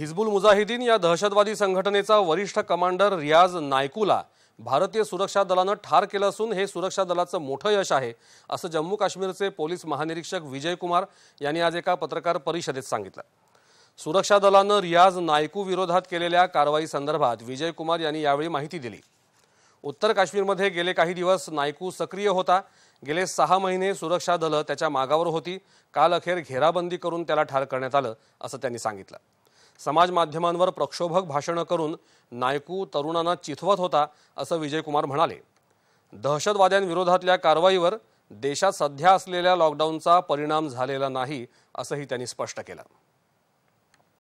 हिजबुल मुजाहिदीन या दहशतवादी संघटनेचा वरिष्ठ कमांडर रियाज नायकूला भारतीय सुरक्षा दलानं ठार केलं असून हे सुरक्षा दलाचं मोठं यश आहे असं जम्मू काश्मीरचे पोलीस महानिरीक्षक विजय कुमार यांनी आज एका पत्रकार परिषदेत सांगितलं सुरक्षा दलानं रियाज नायकू विरोधात केलेल्या कारवाई संदर्भात विजय कुमार यांनी यावेळी माहिती दिली उत्तर काश्मीरमध्ये गेले काही दिवस नायकू सक्रिय होता गेले सहा महिने सुरक्षा दलं त्याच्या मागावर होती काल अखेर घेराबंदी करून त्याला ठार करण्यात आलं असं त्यांनी सांगितलं समाज माध्यमांवर प्रक्षोभक भाषणं करून नायकू तरुणांना चिथवत होता असं विजयकुमार म्हणाले दहशतवाद्यांविरोधातल्या कारवाईवर देशात सध्या असलेल्या लॉकडाऊनचा परिणाम झालेला नाही असंही त्यांनी स्पष्ट केलं